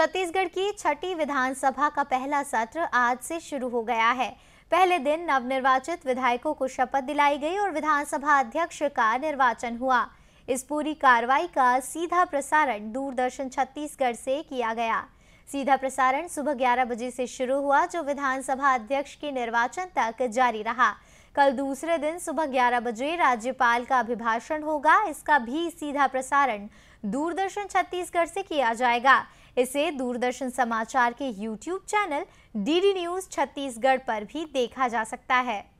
छत्तीसगढ़ की छठी विधानसभा का पहला सत्र आज से शुरू हो गया है पहले दिन नवनिर्वाचित विधायकों को शपथ दिलाई गई और विधानसभा अध्यक्ष का निर्वाचन हुआ इस पूरी कार्रवाई का सीधा प्रसारण दूरदर्शन छत्तीसगढ़ से किया गया सीधा प्रसारण सुबह 11 बजे से शुरू हुआ जो विधानसभा अध्यक्ष के निर्वाचन तक जारी रहा कल दूसरे दिन सुबह 11 बजे राज्यपाल का अभिभाषण होगा इसका भी सीधा प्रसारण दूरदर्शन छत्तीसगढ़ से किया जाएगा इसे दूरदर्शन समाचार के YouTube channel D news Chhattisgarh पर भी देखा जा सकता है